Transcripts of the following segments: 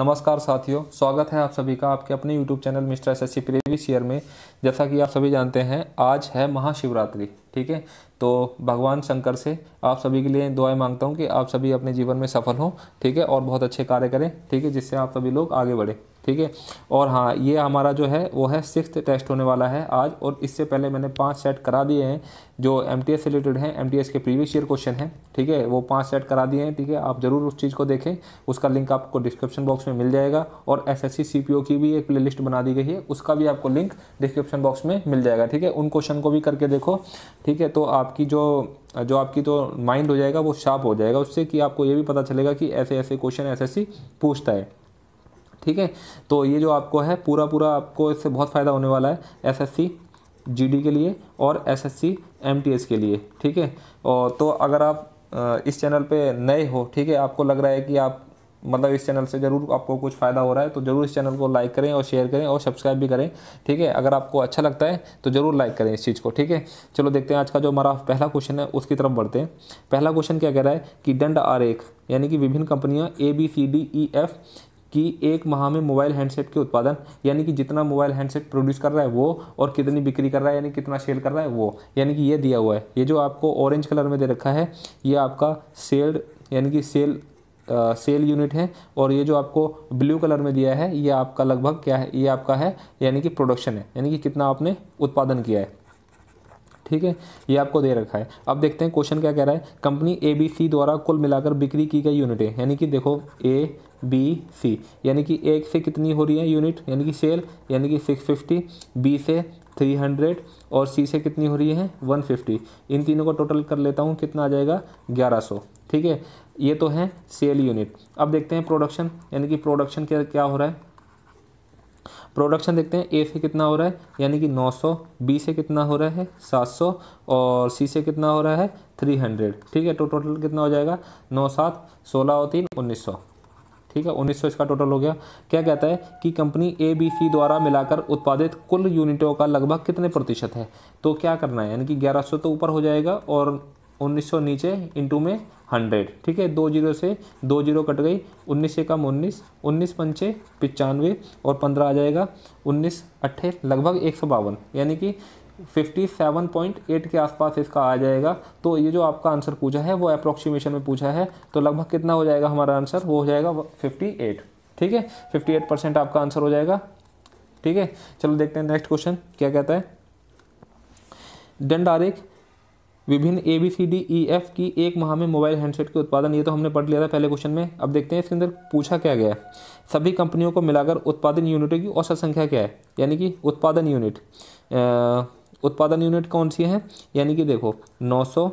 नमस्कार साथियों स्वागत है आप सभी का आपके अपने YouTube channel mister S S previous year में जैसा कि आप सभी जानते हैं आज है महाशिवरात्रि ठीक है तो भगवान शंकर से आप सभी के लिए दुआएं मांगता हूँ कि आप सभी अपने जीवन में सफल हों ठीक है और बहुत अच्छे कार्य करें ठीक है जिससे आप सभी लोग आगे बढ़ें ठीक है और हाँ ये हमारा जो है वो है सिक्स टेस्ट होने वाला है आज और इससे पहले मैंने पाँच सेट करा दिए हैं जो एम टी एस रिलेटेड हैं एम के प्रीवियस ईयर क्वेश्चन हैं ठीक है वो पाँच सेट करा दिए हैं ठीक है आप ज़रूर उस चीज़ को देखें उसका लिंक आपको डिस्क्रिप्शन बॉक्स में मिल जाएगा और एस एस सी की भी एक प्ले बना दी गई है उसका भी आपको लिंक डिस्क्रिप्शन बॉक्स में मिल जाएगा ठीक है उन क्वेश्चन को भी करके देखो ठीक है तो आपकी जो जो आपकी तो माइंड हो जाएगा वो शार्प हो जाएगा उससे कि आपको ये भी पता चलेगा कि ऐसे ऐसे क्वेश्चन एस पूछता है ठीक है तो ये जो आपको है पूरा पूरा आपको इससे बहुत फ़ायदा होने वाला है एसएससी जीडी के लिए और एसएससी एमटीएस के लिए ठीक है और तो अगर आप इस चैनल पे नए हो ठीक है आपको लग रहा है कि आप मतलब इस चैनल से ज़रूर आपको कुछ फ़ायदा हो रहा है तो ज़रूर इस चैनल को लाइक करें और शेयर करें और सब्सक्राइब भी करें ठीक है अगर आपको अच्छा लगता है तो ज़रूर लाइक करें इस चीज़ को ठीक है चलो देखते हैं आज का जो हमारा पहला क्वेश्चन है उसकी तरफ बढ़ते हैं पहला क्वेश्चन क्या कह रहा है कि दंड आरेख यानी कि विभिन्न कंपनियां A B C D E F कि एक माह में मोबाइल हैंडसेट के उत्पादन यानी कि जितना मोबाइल हैंडसेट प्रोड्यूस कर रहा है वो और कितनी बिक्री कर रहा है यानी कितना सेल कर रहा है वो यानी कि ये दिया हुआ है ये जो आपको ऑरेंज कलर में दे रखा है ये आपका सेल्ड यानी कि सेल सेल यूनिट है और ये जो आपको ब्लू कलर में दिया है ये आपका लगभग क्या है ये आपका है यानी कि प्रोडक्शन है यानी कि कितना आपने उत्पादन किया है ठीक है ये आपको दे रखा है अब देखते हैं क्वेश्चन क्या कह रहा है कंपनी ए बी सी द्वारा कुल मिलाकर बिक्री की गई यूनिटें यानी कि देखो ए बी सी यानी कि एक से कितनी हो रही है यूनिट यानी कि सेल यानी कि 650 बी से 300 और सी से कितनी हो रही है 150 इन तीनों को टोटल कर लेता हूँ कितना आ जाएगा 1100 ठीक है ये तो है सेल यूनिट अब देखते हैं प्रोडक्शन यानी कि प्रोडक्शन क्या क्या हो रहा है प्रोडक्शन देखते हैं ए से कितना हो रहा है यानी कि 900 बी से कितना हो रहा है 700 और सी से कितना हो रहा है 300 ठीक है तो टोटल कितना हो जाएगा नौ सात सोलह और तीन उन्नीस सौ ठीक है उन्नीस सौ इसका टोटल हो गया क्या कहता है कि कंपनी ए बी सी द्वारा मिलाकर उत्पादित कुल यूनिटों का लगभग कितने प्रतिशत है तो क्या करना है यानी कि ग्यारह सौ तो ऊपर हो जाएगा और उन्नीस सौ नीचे इंटू में हंड्रेड ठीक है दो जीरो से दो जीरो कट गई उन्नीस से कम उन्नीस उन्नीस पंचे पचानवे और पंद्रह आ जाएगा उन्नीस अट्ठे लगभग एक सौ बावन यानी कि 57.8 के आसपास इसका आ जाएगा तो ये जो आपका आंसर पूछा है वो अप्रोक्सीमेशन में पूछा है तो लगभग कितना हो जाएगा हमारा आंसर वो हो जाएगा 58 ठीक है 58 परसेंट आपका आंसर हो जाएगा ठीक है चलो देखते हैं नेक्स्ट क्वेश्चन क्या कहता है दंड आरेख विभिन्न A B C D E F की एक माह में मोबाइल हैंडसेट के उत्पादन ये तो हमने पढ़ लिया था पहले क्वेश्चन में अब देखते हैं इसके अंदर पूछा क्या गया है सभी कंपनियों को मिलाकर उत्पादन यूनिटों की औसत संख्या क्या है यानी कि उत्पादन यूनिट आ, उत्पादन यूनिट कौन सी है यानी कि देखो 900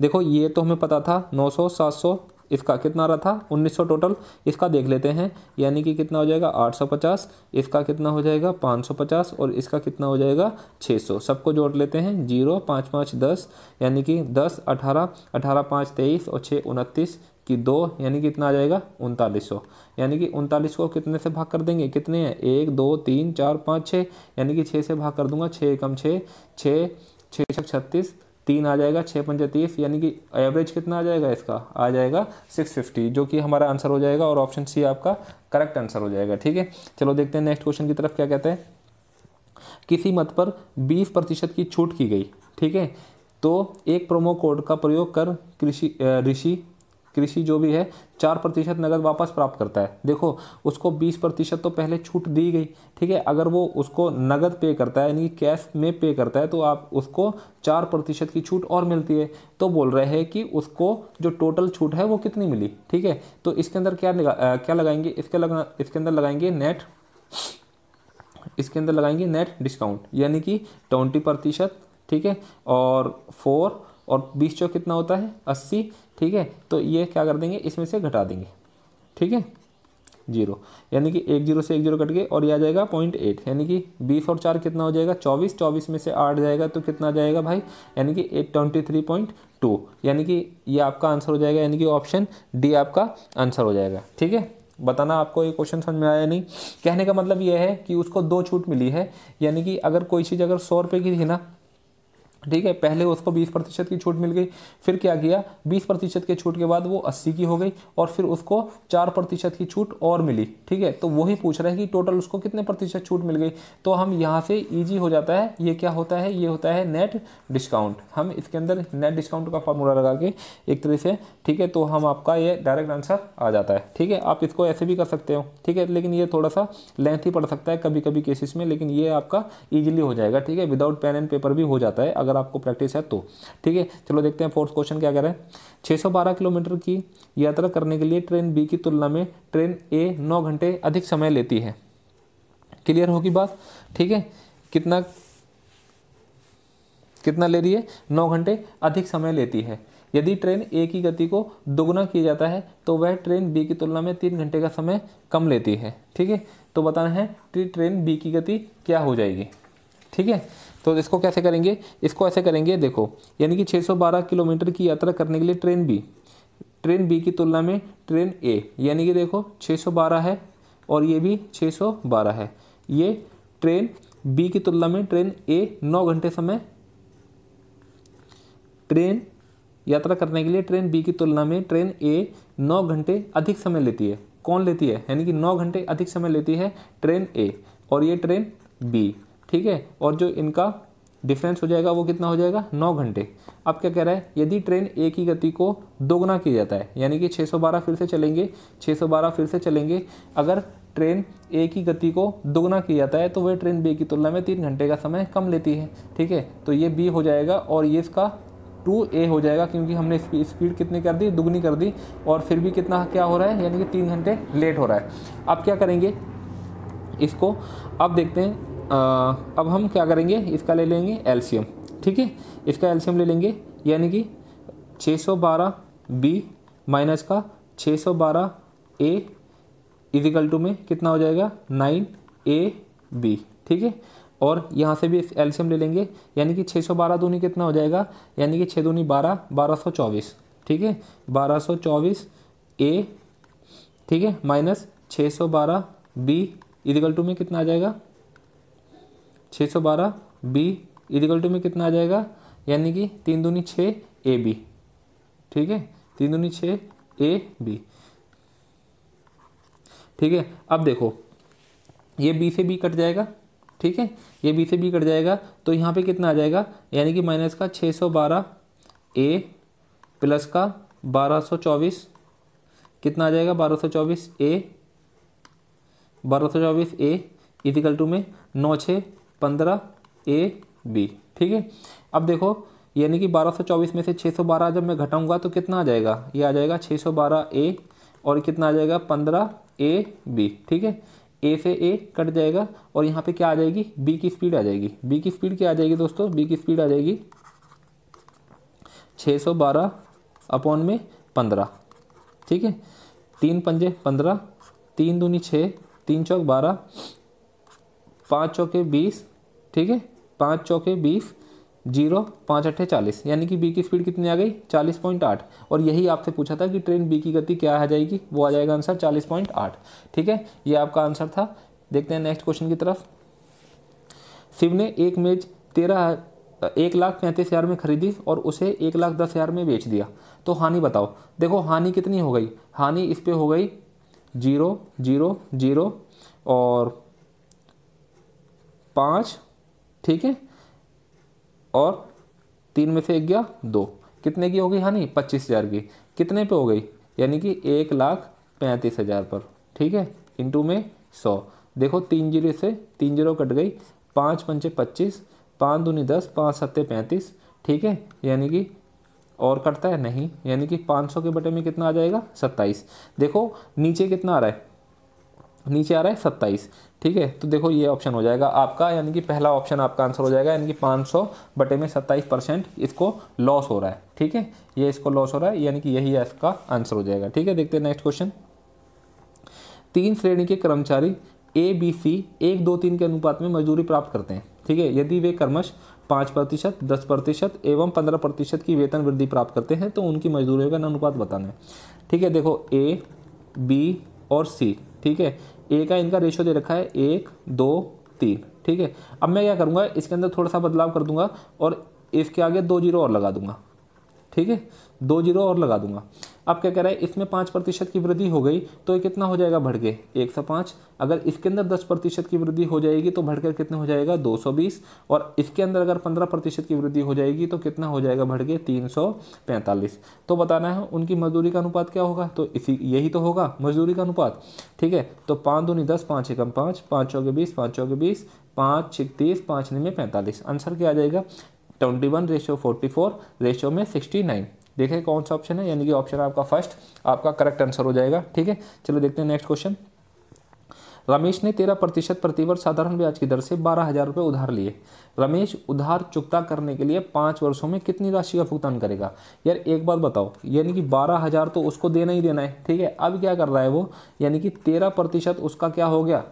देखो ये तो हमें पता था 900 700 इसका कितना आ रहा था 1900 टोटल इसका देख लेते हैं यानी कि कितना हो जाएगा 850 इसका कितना हो जाएगा 550 और इसका कितना हो जाएगा 600 सबको जोड़ लेते हैं जीरो पाँच पाँच दस यानी कि दस अठारह अठारह पाँच तेईस और छः उनतीस कि दो यानी कि कितना आ जाएगा उनतालीस सौ यानी कि उनतालीस को कितने से भाग कर देंगे कितने हैं एक दो तीन चार पाँच छः यानी कि छः से भाग कर दूंगा छः कम छः छः छः छः छत्तीस तीन आ जाएगा छः पंचे तीस यानी कि एवरेज कितना आ जाएगा इसका आ जाएगा सिक्स फिफ्टी जो कि हमारा आंसर हो जाएगा और ऑप्शन सी आपका करेक्ट आंसर हो जाएगा ठीक है चलो देखते हैं नेक्स्ट क्वेश्चन की तरफ क्या कहते हैं किसी मत पर बीस प्रतिशत की छूट की गई ठीक है तो एक प्रोमो कोड का प्रयोग कर कृषि ऋषि कृषि जो भी है चार प्रतिशत नगद वापस प्राप्त करता है देखो उसको बीस प्रतिशत तो पहले छूट दी गई ठीक है अगर वो उसको नगद पे करता है यानी कैश में पे करता है तो आप उसको चार प्रतिशत की छूट और मिलती है तो बोल रहे हैं कि उसको जो टोटल छूट है वो कितनी मिली ठीक है तो इसके अंदर क्या लगा, आ, क्या लगाएंगे इसके लगा इसके अंदर लगाएंगे नेट इसके अंदर लगाएंगे नेट डिस्काउंट यानी कि ट्वेंटी प्रतिशत ठीक है और फोर और बीस चौ कितना होता है अस्सी ठीक है तो ये क्या कर देंगे इसमें से घटा देंगे ठीक है जीरो यानी कि एक जीरो से एक जीरो कट गए और ये आ जाएगा पॉइंट एट यानी कि बीस और चार कितना हो जाएगा चौबीस चौबीस में से आठ जाएगा तो कितना जाएगा भाई यानी कि eight twenty three point two यानी कि ये आपका आंसर हो जाएगा यानी कि ऑप्शन डी आपका आंसर हो जाएगा ठीक है बताना आपको ये क्वेश्चन समझ में आया नहीं कहने का मतलब यह है कि उसको दो छूट मिली है यानी कि अगर कोई चीज़ अगर सौ रुपये की थी ना ठीक है पहले उसको 20 प्रतिशत की छूट मिल गई फिर क्या किया 20 प्रतिशत के छूट के बाद वो 80 की हो गई और फिर उसको 4 प्रतिशत की छूट और मिली ठीक है तो वही पूछ रहा है कि टोटल उसको कितने प्रतिशत छूट मिल गई तो हम यहाँ से ईजी हो जाता है ये क्या होता है ये होता है नेट डिस्काउंट हम इसके अंदर नेट डिस्काउंट का फॉर्मूला लगा के एक तरह से ठीक है तो हम आपका ये डायरेक्ट आंसर आ जाता है ठीक है आप इसको ऐसे भी कर सकते हो ठीक है लेकिन ये थोड़ा सा लेंथ ही पड़ सकता है कभी कभी केसेस में लेकिन ये आपका ईजिली हो जाएगा ठीक है विदाउट पेन एंड पेपर भी हो जाता है अगर आपको प्रैक्टिस है तो ठीक है चलो देखते हैं फोर्थ क्वेश्चन क्या कह रहे हैं 612 किलोमीटर की यात्रा करने के लिए ट्रेन बी की तुलना में ट्रेन ए नौ घंटे अधिक समय लेती है क्लियर होगी बात ठीक है कितना कितना ले रही है नौ घंटे अधिक समय लेती है यदि ट्रेन ए की गति को दोगुना किया जाता है तो वह ट्रेन बी की तुलना में तीन घंटे का समय कम लेती है ठीक है तो बताना है कि ट्रेन बी की गति क्या हो जाएगी ठीक है तो इसको कैसे करेंगे इसको ऐसे करेंगे देखो यानी कि 612 किलोमीटर की यात्रा करने के लिए ट्रेन बी ट्रेन बी की तुलना में ट्रेन ए यानी कि देखो 612 है और ये भी 612 है ये ट्रेन बी की तुलना में ट्रेन ए नौ घंटे समय ट्रेन यात्रा करने के लिए ट्रेन बी की तुलना में ट्रेन ए नौ घंटे अधिक समय लेती है कौन लेती है यानी कि नौ घंटे अधिक समय लेती है ट्रेन ए और ये ट्रेन बी ठीक है और जो इनका डिफरेंस हो जाएगा वो कितना हो जाएगा नौ घंटे अब क्या कह रहा है यदि ट्रेन ए की गति को दोगुना किया जाता है यानी कि 612 फिर से चलेंगे 612 फिर से चलेंगे अगर ट्रेन ए की गति को दोगुना किया जाता है तो वह ट्रेन बी की तुलना में तीन घंटे का समय कम लेती है ठीक है तो ये बी हो जाएगा और ये इसका टू ए हो जाएगा क्योंकि हमने स्पीड कितनी कर दी दुगनी कर दी और फिर भी कितना क्या हो रहा है यानी कि तीन घंटे लेट हो रहा है अब क्या करेंगे इसको अब देखते हैं आ, अब हम क्या करेंगे इसका ले लेंगे एल्शियम ठीक है इसका एल्शियम ले लेंगे यानी कि सौ बारह बी माइनस का सौ बारह ए इजिकल टू में कितना हो जाएगा नाइन ए बी ठीक है और यहाँ से भी एल्शियम ले लेंगे यानी कि छः सौ बारह दूनी कितना हो जाएगा यानी कि छः दूनी बारह बारह सौ चौबीस ठीक है बारह सौ चौबीस ए ठीक है माइनस छः सौ बारह बी इधिकल टू में कितना आ जाएगा छः सौ बारह बी इधिकल टू में कितना आ जाएगा यानी कि तीन दूनी छः ए बी ठीक है तीन दूनी छः ए बी ठीक है अब देखो ये बी से बी कट जाएगा ठीक है ये बी से बी कट जाएगा तो यहाँ पे कितना आ जाएगा यानी कि माइनस का 612 ए प्लस का 1224 कितना आ जाएगा 1224 ए 1224 ए इजिकल टू में नौ छः पंद्रह ए बी ठीक है अब देखो यानी कि 1224 में से 612 जब मैं घटाऊंगा तो कितना आ जाएगा ये आ जाएगा 612 ए और कितना आ जाएगा 15 ए बी ठीक है ए से ए कट जाएगा और यहाँ पे क्या आ जाएगी बी की स्पीड आ जाएगी बी की स्पीड क्या आ जाएगी दोस्तों बी की स्पीड आ जाएगी 612 अपॉन में 15 ठीक है तीन पंजे 15 तीन दूनी छः तीन चौक बारह पाँच चौके बीस ठीक है पाँच चौके बीस जीरो पाँच अट्ठे चालीस यानी कि बी की स्पीड कितनी आ गई चालीस पॉइंट आठ और यही आपसे पूछा था कि ट्रेन बी की गति क्या आ जाएगी वो आ जाएगा आंसर चालीस पॉइंट आठ ठीक है ये आपका आंसर था देखते हैं नेक्स्ट क्वेश्चन की तरफ शिव ने एक मेज तेरह एक लाख पैंतीस हज़ार में खरीदी और उसे एक लाख दस हज़ार में बेच दिया तो हानि बताओ देखो हानि कितनी हो गई हानि इस पर हो गई जीरो जीरो जीरो और पाँच ठीक है और तीन में से एक गया दो कितने की हो गई हानि पच्चीस हज़ार की कितने पे हो गई यानी कि एक लाख पैंतीस हज़ार पर ठीक है इंटू में सौ देखो तीन जीरो से तीन जीरो कट गई पाँच पंचे पच्चीस पाँच दूनी दस पाँच सत्ते पैंतीस ठीक है यानी कि और कटता है नहीं यानी कि सौ के बटे में कितना आ जाएगा सत्ताईस देखो नीचे कितना आ रहा है नीचे आ रहा है सत्ताईस ठीक है तो देखो ये ऑप्शन हो जाएगा आपका यानी कि पहला ऑप्शन आपका आंसर हो जाएगा यानी कि पाँच सौ बटे में सत्ताईस परसेंट इसको लॉस हो रहा है ठीक है ये इसको लॉस हो रहा है यानी कि यही इसका आंसर हो जाएगा ठीक है देखते हैं नेक्स्ट क्वेश्चन तीन श्रेणी के कर्मचारी ए बी सी एक दो तीन के अनुपात में मजदूरी प्राप्त करते हैं ठीक है यदि वे कर्मश पाँच प्रतिशत दस प्रतिशत एवं पंद्रह प्रतिशत की वेतन वृद्धि प्राप्त करते हैं तो उनकी मजदूरी का अनुपात बताना है ठीक है देखो ए बी और सी ठीक है ए का इनका रेशो दे रखा है एक दो तीन ठीक है अब मैं क्या करूँगा इसके अंदर थोड़ा सा बदलाव कर दूंगा और इसके आगे दो जीरो और लगा दूंगा ठीक है दो जीरो और लगा दूंगा अब क्या कह रहा है इसमें पाँच प्रतिशत की वृद्धि हो गई तो ये कितना हो जाएगा भड़के एक सौ पाँच अगर इसके अंदर दस प्रतिशत की वृद्धि हो जाएगी तो भड़कर कितना हो जाएगा दो सौ बीस और इसके अंदर अगर पंद्रह प्रतिशत की वृद्धि हो जाएगी तो कितना हो जाएगा भड़के तीन सौ पैंतालीस तो बताना है उनकी मजदूरी का अनुपात क्या होगा तो इसी यही तो होगा मजदूरी का अनुपात ठीक है तो पाँच दूनी दस पाँच एकम पाँच पाँच चौके बीस पाँच चौके बीस पाँच छत्तीस पाँच निन्यानवे पैंतालीस आंसर क्या आ जाएगा twenty one ratio forty four ratio में सिक्सटी नाइन देखें कौन सा ऑप्शन है यानी कि ऑप्शन आपका फर्स्ट आपका करेक्ट आंसर हो जाएगा ठीक है चलो देखते हैं नेक्स्ट क्वेश्चन रमेश ने तेरह प्रतिशत प्रतिवर्ष साधारण ब्याज की दर से बारह हजार रुपये उधार लिए रमेश उधार चुकता करने के लिए पाँच वर्षों में कितनी राशि का भुगतान करेगा यार एक बात बताओ यानी कि बारह हजार तो उसको देना ही देना है ठीक है अब क्या कर रहा है वो यानी कि तेरह प्रतिशत उसका क्या हो गया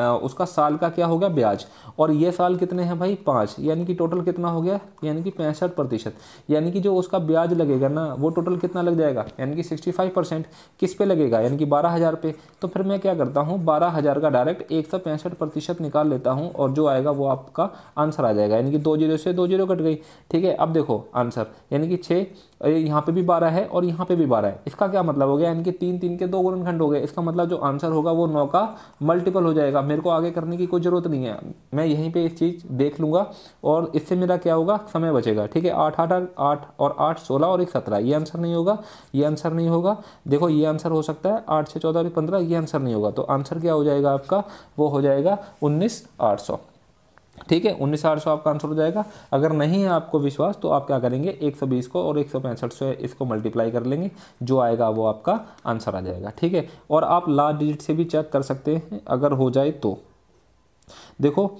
उसका साल का क्या हो गया ब्याज और ये साल कितने हैं भाई पाँच यानी कि टोटल कितना हो गया यानी कि पैंसठ प्रतिशत यानी कि जो उसका ब्याज लगेगा ना वो टोटल कितना लग जाएगा यानी कि सिक्सटी फाइव परसेंट किस पे लगेगा यानी कि बारह हज़ार पे तो फिर मैं क्या करता हूँ बारह हज़ार का डायरेक्ट एक सौ पैंसठ प्रतिशत निकाल लेता हूँ और जो आएगा वो आपका आंसर आ जाएगा यानी कि दो जीरो से दो जीरो कट गई ठीक है अब देखो आंसर यानी कि छः यहाँ पे भी बारह है और यहाँ पे भी बारह है इसका क्या मतलब हो गया यानी कि तीन तीन के दो गुणनखंड हो गए इसका मतलब जो आंसर होगा वो नौ का मल्टीपल हो जाएगा मेरे को आगे करने की कोई ज़रूरत नहीं है मैं यहीं पर एक चीज़ देख लूँगा और इससे मेरा क्या होगा समय बचेगा ठीक है आठ आठ आठ और आठ सोलह और एक सत्रह ये आंसर नहीं होगा ये आंसर नहीं होगा देखो ये आंसर हो सकता है आठ से चौदह और पंद्रह ये आंसर नहीं होगा तो आंसर क्या हो जाएगा आपका वो हो जाएगा उन्नीस आठ सौ ठीक है उन्नीस सौ आपका आंसर हो जाएगा अगर नहीं है आपको विश्वास तो आप क्या करेंगे एक सौ बीस को और एक सौ पैंसठ से इसको मल्टीप्लाई कर लेंगे जो आएगा वो आपका आंसर आ जाएगा ठीक है और आप लास्ट डिजिट से भी चेक कर सकते हैं अगर हो जाए तो देखो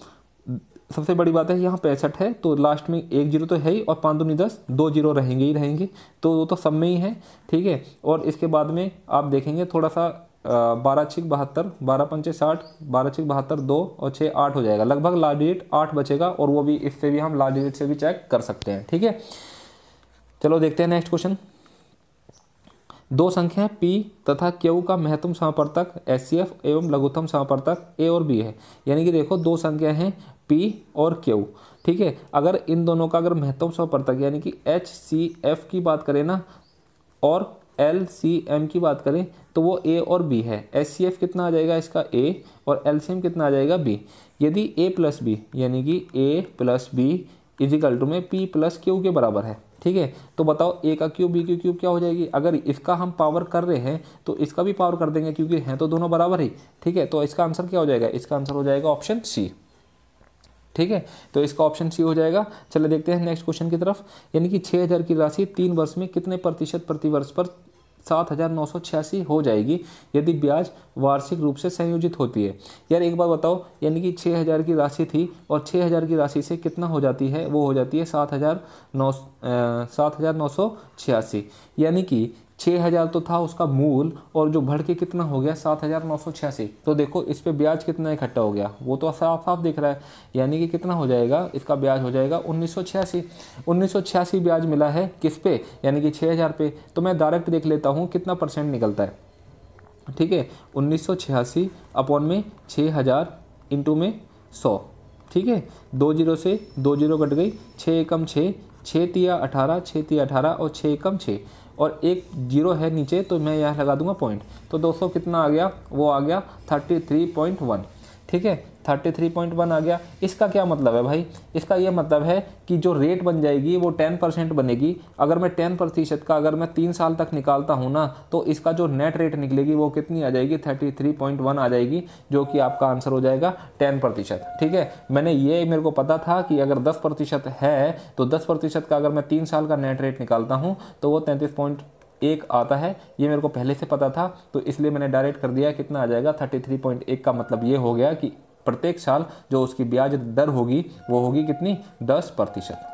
सबसे बड़ी बात है यहाँ पैंसठ है तो लास्ट में एक जीरो तो है ही और पाँच दूनी दस दो जीरो रहेंगे ही रहेंगे तो वो तो सब में ही है ठीक है और इसके बाद में आप देखेंगे थोड़ा सा बारह छिक बहत्तर बारह पंचे साठ बारह छिक बहत्तर दो और छः आठ हो जाएगा लगभग लास्ट डिजिट आठ बचेगा और वो भी इससे भी हम लास्ट डिजिट से भी चेक कर सकते हैं ठीक है चलो देखते हैं नेक्स्ट क्वेश्चन दो संख्या पी तथा क्यू का महत्तम समापर्तक एस सी एफ एवं लघुत्तम समापर्तक ए और बी है यानी कि देखो दो संख्या हैं पी और क्यू ठीक है अगर इन दोनों का अगर महत्तम समापर्तक यानी कि एच सी एफ की बात करें ना और एल सी एम की बात करें तो वो ए और बी है एस सी एफ कितना आ जाएगा इसका ए और एल सी एम कितना आ जाएगा बी यदि ए प्लस बी यानी कि A plus B is equal to में पी प्लस क्यू के बराबर है ठीक है तो बताओ ए का क्यूब बी की क्यूब क्या हो जाएगी अगर इसका हम पावर कर रहे हैं तो इसका भी पावर कर देंगे क्योंकि हैं तो दोनों बराबर ही ठीक है तो इसका आंसर क्या हो जाएगा इसका आंसर हो जाएगा ऑप्शन सी ठीक है तो इसका ऑप्शन सी हो जाएगा चलो देखते हैं नेक्स्ट क्वेश्चन की तरफ यानी कि छः हज़ार की राशि तीन वर्ष में कितने प्रतिशत प्रतिवर्ष पर सात हज़ार नौ सौ छियासी हो जाएगी यदि ब्याज वार्षिक रूप से संयोजित होती है यार एक बार बताओ यानी कि छः हज़ार की राशि थी और छः हज़ार की राशि से कितना हो जाती है वो हो जाती है सात हज़ार नौ सात हज़ार नौ सौ छियासी यानी कि छः हज़ार तो था उसका मूल और जो बढ़ के कितना हो गया सात हज़ार नौ सौ छियासी तो देखो इस पर ब्याज कितना इकट्ठा हो गया वो तो साफ साफ दिख रहा है यानी कि कितना हो जाएगा इसका ब्याज हो जाएगा उन्नीस सौ छियासी उन्नीस सौ छियासी ब्याज मिला है किस पे यानी कि छः हज़ार पे तो मैं डायरेक्ट देख लेता हूँ कितना परसेंट निकलता है ठीक है उन्नीस सौ छियासी अपॉन में छः हज़ार इंटू में सौ ठीक है दो जीरो से दो जीरो कट गई छः एकम छः छः तिया अठारह छः तिया अठारह और छः एकम छः और एक जीरो है नीचे तो मैं यहाँ लगा दूंगा पॉइंट तो दोस्तों कितना आ गया वो आ गया थर्टी थ्री पॉइंट वन ठीक है थर्टी थ्री पॉइंट वन आ गया इसका क्या मतलब है भाई इसका ये मतलब है कि जो रेट बन जाएगी वो टेन परसेंट बनेगी अगर मैं टेन प्रतिशत का अगर मैं तीन साल तक निकालता हूँ ना तो इसका जो नेट रेट निकलेगी वो कितनी आ जाएगी थर्टी थ्री पॉइंट वन आ जाएगी जो कि आपका आंसर हो जाएगा टेन प्रतिशत ठीक है मैंने ये मेरे को पता था कि अगर दस प्रतिशत है तो दस प्रतिशत का अगर मैं तीन साल का नेट रेट निकालता हूँ तो वो तैंतीस पॉइंट एक आता है ये मेरे को पहले से पता था तो इसलिए मैंने डायरेक्ट कर दिया कितना आ जाएगा थर्टी थ्री पॉइंट एक का मतलब ये हो गया कि प्रत्येक साल जो उसकी ब्याज दर होगी वो होगी कितनी दस प्रतिशत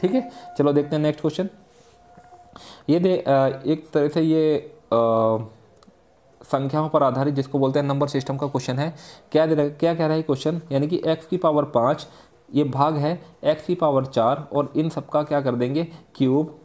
ठीक है चलो देखते हैं नेक्स्ट क्वेश्चन ये दे एक तरह से ये संख्याओं पर आधारित जिसको बोलते हैं नंबर सिस्टम का क्वेश्चन है क्या दे क्या कह रहा है क्वेश्चन यानी कि एक्स की पावर पाँच ये भाग है एक्स की पावर चार और इन सब का क्या कर देंगे क्यूब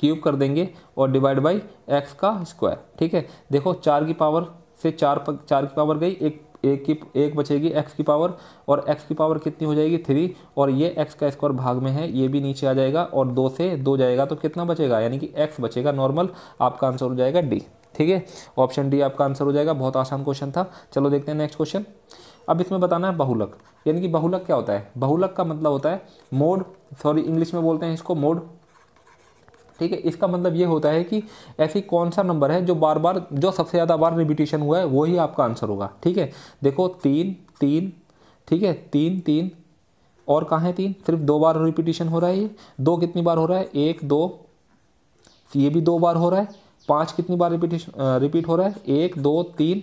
क्यूब कर देंगे और डिवाइड बाई एक्स का स्क्वायर ठीक है देखो चार की पावर से चार पर चार की पावर गई एक एक की एक बचेगी एक्स की पावर और एक्स की पावर कितनी हो जाएगी थ्री और ये एक्स का स्क्वायर भाग में है ये भी नीचे आ जाएगा और दो से दो जाएगा तो कितना बचेगा यानी कि एक्स बचेगा नॉर्मल आपका आंसर हो जाएगा डी ठीक है ऑप्शन डी आपका आंसर हो जाएगा बहुत आसान क्वेश्चन था चलो देखते हैं नेक्स्ट क्वेश्चन अब इसमें बताना है बहुलक यानी कि बहुलक क्या होता है बहुलक का मतलब होता है मोड सॉरी इंग्लिश में बोलते हैं इसको मोड ठीक है इसका मतलब ये होता है कि ऐसी कौन सा नंबर है जो बार बार जो सबसे ज़्यादा बार रिपीटेशन हुआ है वही आपका आंसर होगा ठीक है देखो तीन तीन ठीक है तीन तीन और कहाँ है तीन सिर्फ दो बार रिपीटेशन हो रहा है ये दो कितनी बार हो रहा है एक दो ये भी दो बार हो रहा है पाँच कितनी बार रिपीटेशन रिपीट हो रहा है एक दो तीन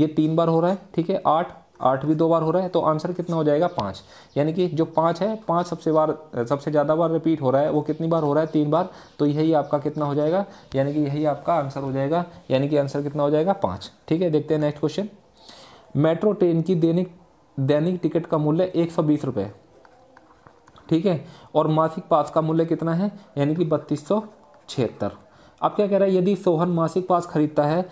ये तीन बार हो रहा है ठीक है आठ आठ भी दो बार हो रहा है तो आंसर कितना हो जाएगा पाँच यानी कि जो पाँच है पाँच सबसे बार सबसे ज़्यादा बार रिपीट हो रहा है वो कितनी बार हो रहा है तीन बार तो यही आपका कितना हो जाएगा यानी कि यही आपका आंसर हो जाएगा यानी कि आंसर कितना हो जाएगा पाँच ठीक है देखते हैं नेक्स्ट क्वेश्चन मेट्रो ट्रेन की दैनिक दैनिक टिकट का मूल्य एक सौ बीस ठीक है और मासिक पास का मूल्य कितना है यानी कि बत्तीस सौ छिहत्तर अब क्या कह रहा है यदि सोहन मासिक पास खरीदता है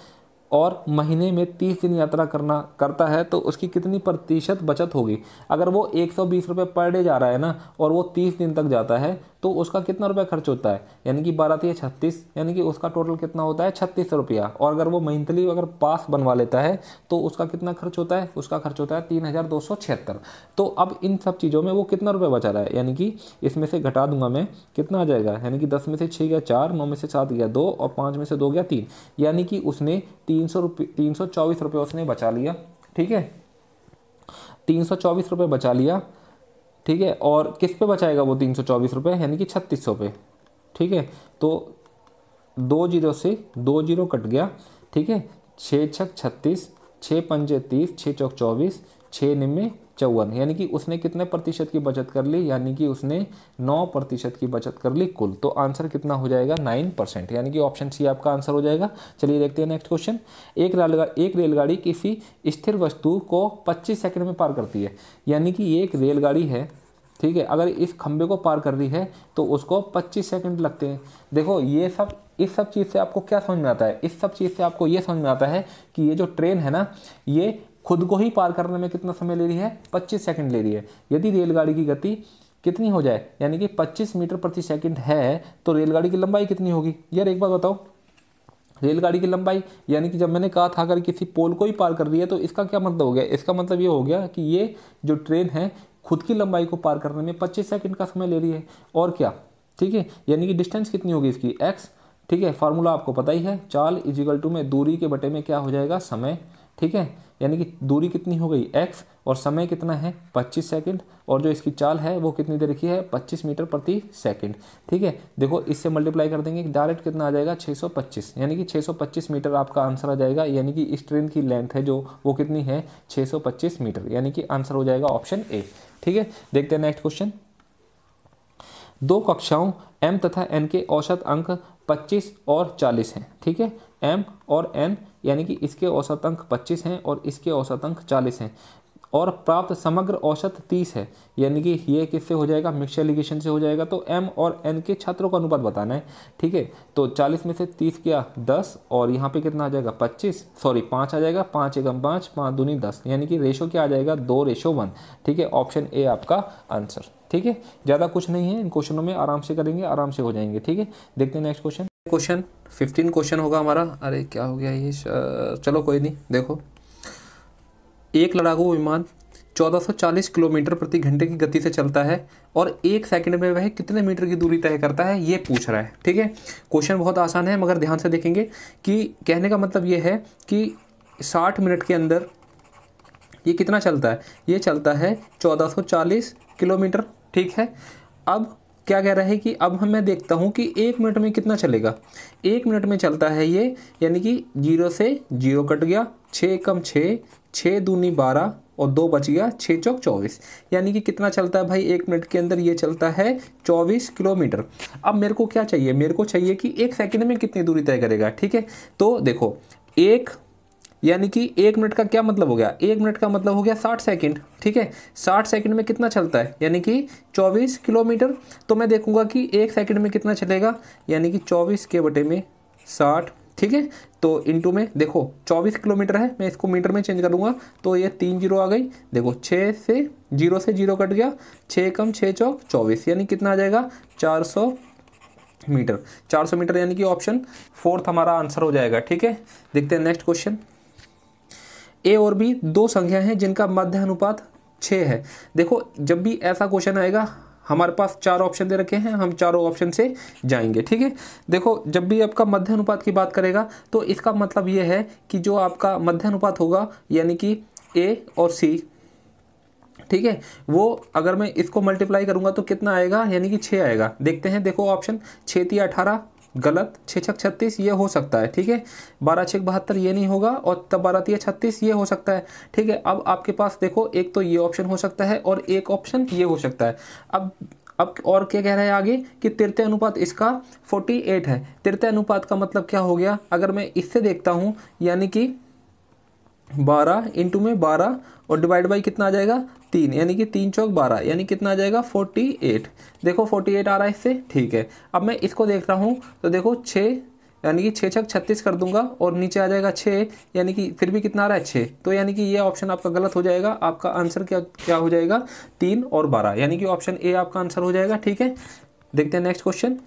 और महीने में तीस दिन यात्रा करना करता है तो उसकी कितनी प्रतिशत बचत होगी अगर वो एक सौ बीस रुपये पर डे जा रहा है ना और वो तीस दिन तक जाता है तो उसका कितना रुपया खर्च होता है यानी कि बारह थी छत्तीस यानी कि उसका टोटल कितना होता है छत्तीस रुपया और अगर वो मंथली अगर पास बनवा लेता है तो उसका कितना खर्च होता है उसका खर्च होता है तीन हज़ार दो सौ छिहत्तर तो अब इन सब चीज़ों में वो कितना रुपये बचा रहा है यानी कि इसमें से घटा दूंगा मैं कितना आ जाएगा यानी कि दस में से छः गया चार नौ में से सात गया दो और पाँच में से दो गया तीन यानी कि उसने तीन सौ रुपये तीन सौ चौबीस रुपये उसने बचा लिया ठीक है तीन सौ चौबीस रुपये बचा लिया ठीक है और किस पे बचाएगा वो तीन सौ चौबीस रुपये यानी कि छत्तीस सौ पे ठीक है तो दो जीरो से दो जीरो कट गया ठीक है छः छक छत्तीस छः पंजे तीस छः चौक चौबीस छः निम्बे चौवन यानी कि उसने कितने प्रतिशत की बचत कर ली यानी कि उसने नौ प्रतिशत की बचत कर ली कुल तो आंसर कितना हो जाएगा नाइन परसेंट यानी कि ऑप्शन सी आपका आंसर हो जाएगा चलिए देखते हैं नेक्स्ट क्वेश्चन एक रेलगाड़ी एक रेलगाड़ी किसी स्थिर वस्तु को पच्चीस सेकेंड में पार करती है यानी कि एक रेलगाड़ी है ठीक है अगर इस खंबे को पार कर रही है तो उसको 25 सेकंड लगते हैं देखो ये सब इस सब चीज़ से आपको क्या समझ में आता है इस सब चीज़ से आपको ये समझ में आता है कि ये जो ट्रेन है ना ये खुद को ही पार करने में कितना समय ले रही है पच्चीस सेकेंड ले रही है यदि रेलगाड़ी की गति कितनी हो जाए यानी कि पच्चीस मीटर प्रति सेकेंड है तो रेलगाड़ी की लंबाई कितनी होगी यार एक बार बताओ रेलगाड़ी की लंबाई यानी कि जब मैंने कहा था अगर किसी पोल को ही पार कर रही है तो इसका क्या मतलब हो गया इसका मतलब ये हो गया कि ये जो ट्रेन है खुद की लंबाई को पार करने में पच्चीस सेकेंड का समय ले रही है और क्या ठीक है यानी कि डिस्टेंस कितनी होगी इसकी एक्स ठीक है फार्मूला आपको पता ही है चाल इजिकल टू में दूरी के बटे में क्या हो जाएगा समय ठीक है यानी कि दूरी कितनी हो गई एक्स और समय कितना है 25 सेकंड और जो इसकी चाल है वो कितनी देर रखी है 25 मीटर प्रति सेकंड ठीक है देखो इससे मल्टीप्लाई कर देंगे डायरेक्ट कितना आ जाएगा 625 यानी कि 625 मीटर आपका आंसर आ जाएगा यानी कि इस ट्रेन की लेंथ है जो वो कितनी है 625 मीटर यानी कि आंसर हो जाएगा ऑप्शन ए ठीक है देखते हैं नेक्स्ट क्वेश्चन दो कक्षाओं एम तथा एन के औसत अंक पच्चीस और चालीस हैं ठीक है एम और एन यानी कि इसके औसत अंक पच्चीस हैं और इसके औसत अंक चालीस हैं और प्राप्त समग्र औसत तीस है यानी कि ये किससे हो जाएगा मिक्सर लिगेशन से हो जाएगा तो एम और एन के छात्रों का अनुपात बताना है ठीक है तो चालीस में से तीस क्या दस और यहाँ पे कितना आ जाएगा पच्चीस सॉरी पाँच आ जाएगा पाँच एकम पाँच पाँच दूनी दस यानी कि रेशो क्या आ जाएगा दो रेशो वन ठीक है ऑप्शन ए आपका आंसर ठीक है ज़्यादा कुछ नहीं है इन क्वेश्चनों में आराम से करेंगे आराम से हो जाएंगे ठीक है देखते हैं next question question fifteen question होगा हमारा अरे क्या हो गया ये चलो कोई नहीं देखो एक लड़ाकू विमान 1440 किलोमीटर प्रति घंटे की गति से चलता है और एक सेकंड में वह कितने मीटर की दूरी तय करता है ये पूछ रहा है ठीक है क्वेश्चन बहुत आसान है मगर ध्यान से देखेंगे कि कहने का मतलब ये है कि 60 मिनट के अंदर ये कितना चलता है ये चलता है 1440 किलोमीटर ठीक है अब क्या कह रहा है कि अब हम मैं देखता हूँ कि एक मिनट में कितना चलेगा एक मिनट में चलता है ये यानी कि जीरो से जीरो कट गया छः कम छः छः दूनी बारह और दो बच गया छः चौक चौबीस यानी कि कितना चलता है भाई एक मिनट के अंदर ये चलता है चौबीस किलोमीटर अब मेरे को क्या चाहिए मेरे को चाहिए कि एक सेकेंड में कितनी दूरी तय करेगा ठीक है तो देखो एक यानी कि एक मिनट का क्या मतलब हो गया एक मिनट का मतलब हो गया साठ सेकंड ठीक है साठ सेकंड में कितना चलता है यानी कि चौबीस किलोमीटर तो मैं देखूंगा कि एक सेकंड में कितना चलेगा यानी कि चौबीस के बटे में साठ ठीक है तो इनटू में देखो 24 किलोमीटर है मैं इसको मीटर में चेंज करूंगा तो ये तीन जीरो आ गई देखो छः से जीरो से जीरो कट गया छः कम छः चौक चौबीस यानी कितना आ जाएगा चार मीटर चार मीटर यानी कि ऑप्शन फोर्थ हमारा आंसर हो जाएगा ठीक है देखते हैं नेक्स्ट क्वेश्चन ए और बी दो संख्या हैं जिनका मध्य अनुपात छः है देखो जब भी ऐसा क्वेश्चन आएगा हमारे पास चार ऑप्शन दे रखे हैं हम चारों ऑप्शन से जाएंगे ठीक है देखो जब भी आपका मध्य अनुपात की बात करेगा तो इसका मतलब ये है कि जो आपका मध्य अनुपात होगा यानी कि ए और सी ठीक है वो अगर मैं इसको मल्टीप्लाई करूंगा तो कितना आएगा यानी कि छः आएगा देखते हैं देखो ऑप्शन छः ती अठारह गलत छः छक छत्तीस ये हो सकता है ठीक है बारह छः बहत्तर ये नहीं होगा और तब बारह तीय छत्तीस ये हो सकता है ठीक है अब आपके पास देखो एक तो ये ऑप्शन हो सकता है और एक ऑप्शन ये हो सकता है अब अब और क्या कह रहा है आगे कि तृतीय अनुपात इसका 48 है तृतीय अनुपात का मतलब क्या हो गया अगर मैं इससे देखता हूँ यानी कि बारह इंटू में बारह और डिवाइड बाई कितना आ जाएगा तीन यानी कि तीन चौक बारह यानी कितना आ जाएगा फोर्टी एट देखो फोर्टी एट आ रहा है इससे ठीक है अब मैं इसको देख रहा हूँ तो देखो छः यानी कि छः छक छत्तीस कर दूंगा और नीचे आ जाएगा छः यानी कि फिर भी कितना आ रहा है छः तो यानी कि ये ऑप्शन आपका गलत हो जाएगा आपका आंसर क्या क्या हो जाएगा तीन और बारह यानी कि ऑप्शन ए आपका आंसर हो जाएगा ठीक है देखते हैं नेक्स्ट क्वेश्चन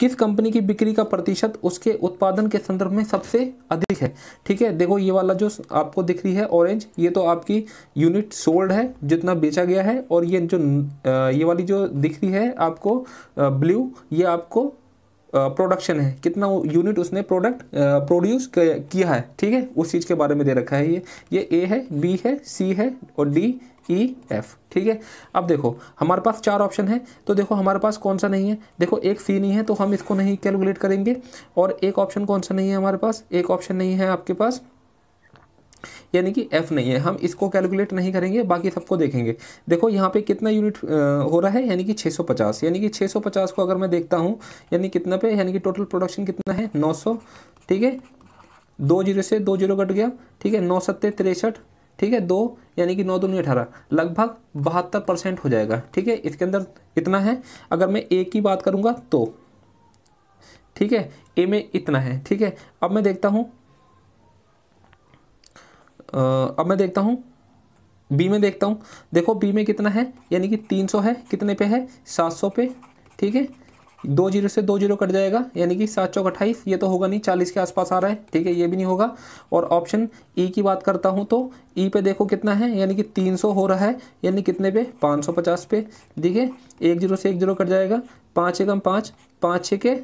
किस कंपनी की बिक्री का प्रतिशत उसके उत्पादन के संदर्भ में सबसे अधिक है ठीक है देखो ये वाला जो आपको दिख रही है ऑरेंज ये तो आपकी यूनिट सोल्ड है जितना बेचा गया है और ये जो ये वाली जो दिख रही है आपको ब्लू ये आपको प्रोडक्शन है कितना यूनिट उसने प्रोडक्ट प्रोड्यूस किया है ठीक है उस चीज़ के बारे में दे रखा है ये ये ए है बी है सी है और डी ई e, एफ ठीक है अब देखो हमारे पास चार ऑप्शन है तो देखो हमारे पास कौन सा नहीं है देखो एक सी नहीं है तो हम इसको नहीं कैलकुलेट करेंगे और एक ऑप्शन कौन सा नहीं है हमारे पास एक ऑप्शन नहीं है आपके पास यानी कि एफ़ नहीं है हम इसको कैलकुलेट नहीं करेंगे बाकी सबको देखेंगे देखो यहाँ पे कितना यूनिट हो रहा है यानी कि 650 यानी कि 650 को अगर मैं देखता हूँ यानी कितना पे यानी कि टोटल प्रोडक्शन कितना है 900 ठीक है दो जीरो से दो जीरो कट गया ठीक है नौ सत्तर तिरसठ ठीक है दो यानी कि नौ दूनी अठारह लगभग बहत्तर परसेंट हो जाएगा ठीक है इसके अंदर इतना है अगर मैं ए की बात करूँगा तो ठीक है ए में इतना है ठीक है अब मैं देखता हूँ अब मैं देखता हूँ बी में देखता हूँ देखो बी में कितना है यानी कि तीन सौ है कितने पे है सात सौ पे ठीक है दो जीरो से दो जीरो कट जाएगा यानी कि सात चौक अट्ठाईस ये तो होगा नहीं चालीस के आसपास आ रहा है ठीक है ये भी नहीं होगा और ऑप्शन ई e की बात करता हूँ तो ई e पे देखो कितना है यानी कि तीन सौ हो रहा है यानी कितने पे पाँच सौ पचास पे देखिए एक जीरो से एक जीरो कट जाएगा पाँच एकम पाँच पाँच छः के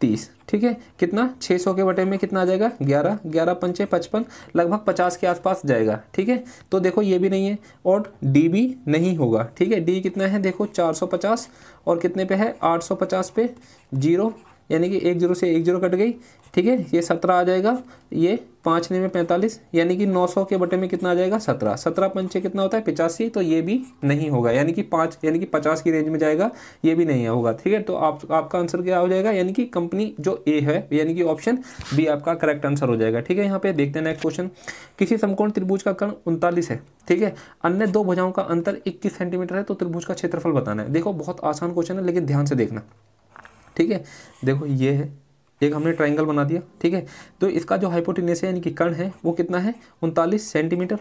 तीस ठीक है कितना छः सौ के बटे में कितना आ जाएगा ग्यारह ग्यारह पंचे पचपन लगभग पचास के आसपास जाएगा ठीक है तो देखो ये भी नहीं है और डी भी नहीं होगा ठीक है डी कितना है देखो चार सौ पचास और कितने पे है आठ सौ पचास पे जीरो यानी कि एक जीरो से एक जीरो कट गई ठीक है ये सत्रह आ जाएगा ये पाँच में पैंतालीस यानी कि नौ सौ के बटे में कितना आ जाएगा सत्रह सत्रह पंचे कितना होता है पिचासी तो ये भी नहीं होगा यानी कि पाँच यानी कि पचास की रेंज में जाएगा ये भी नहीं होगा ठीक है तो आप आपका आंसर क्या हो जाएगा यानी कि कंपनी जो ए है यानी कि ऑप्शन बी आपका करेक्ट आंसर हो जाएगा ठीक है यहाँ पे देखते हैं नेक्स्ट क्वेश्चन किसी समकोण त्रिभुज का कर्ण उनतालीस है ठीक है अन्य दो भुजाओं का अंतर इक्कीस सेंटीमीटर है तो त्रिभुज का क्षेत्रफल बताना है देखो बहुत आसान क्वेश्चन है लेकिन ध्यान से देखना ठीक है देखो ये है एक हमने ट्राइंगल बना दिया ठीक है तो इसका जो हाइपोटिनेस है यानी कि कर्ण है वो कितना है उनतालीस सेंटीमीटर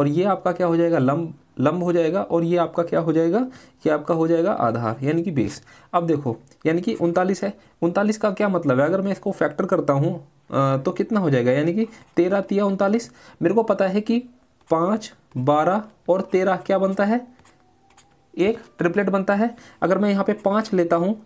और ये आपका क्या हो जाएगा लंब लंब हो जाएगा और ये आपका क्या हो जाएगा कि आपका हो जाएगा आधार यानी कि बेस अब देखो यानी कि उनतालीस है उनतालीस का क्या मतलब है अगर मैं इसको फैक्टर करता हूँ तो कितना हो जाएगा यानी कि तेरह तिया उनतालीस मेरे को पता है कि पाँच बारह और तेरह क्या बनता है एक ट्रिपलेट बनता है अगर मैं यहाँ पे पाँच लेता हूँ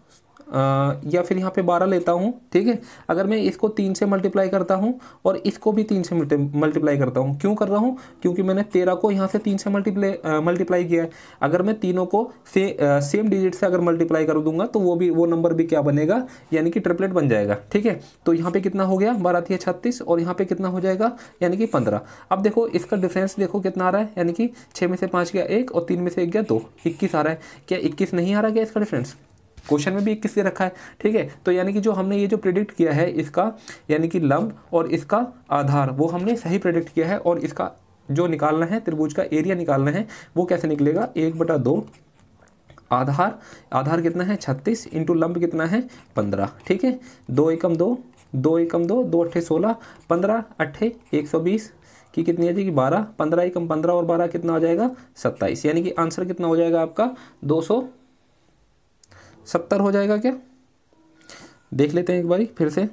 या फिर यहाँ पे बारह लेता हूँ ठीक है अगर मैं इसको तीन से मल्टीप्लाई करता हूँ और इसको भी तीन से मल्टीप्लाई करता हूँ क्यों कर रहा हूँ क्योंकि मैंने तेरह को यहाँ से तीन से मल्टीप्लाई मल्टीप्लाई किया है अगर मैं तीनों को से, आ, सेम डिजिट से अगर मल्टीप्लाई कर दूंगा तो वो भी वो नंबर भी क्या बनेगा यानी कि ट्रिपलेट बन जाएगा ठीक है तो यहाँ पर कितना हो गया बारह थी छत्तीस और यहाँ पर कितना हो जाएगा यानी कि पंद्रह अब देखो इसका डिफरेंस देखो कितना आ रहा है यानी कि छः में से पाँच गया एक और तीन में से एक गया दो इक्कीस आ रहा है क्या इक्कीस नहीं आ रहा क्या इसका डिफरेंस क्वेश्चन में भी एक किससे रखा है ठीक है तो यानी कि जो हमने ये जो प्रिडिक्ट किया है इसका यानी कि लंब और इसका आधार वो हमने सही प्रिडिक्ट किया है और इसका जो निकालना है त्रिभुज का एरिया निकालना है वो कैसे निकलेगा एक बटा दो आधार आधार कितना है छत्तीस इंटू लंब कितना है पंद्रह ठीक है दो एकम दो दो एकम दो दो अट्ठे सोलह पंद्रह अट्ठे एक सौ बीस की कितनी आ जाएगी बारह पंद्रह एकम पंद्रह और बारह कितना आ जाएगा सत्ताईस यानी कि आंसर कितना हो जाएगा आपका दो सौ सत्तर हो जाएगा क्या देख लेते हैं एक बारी फिर से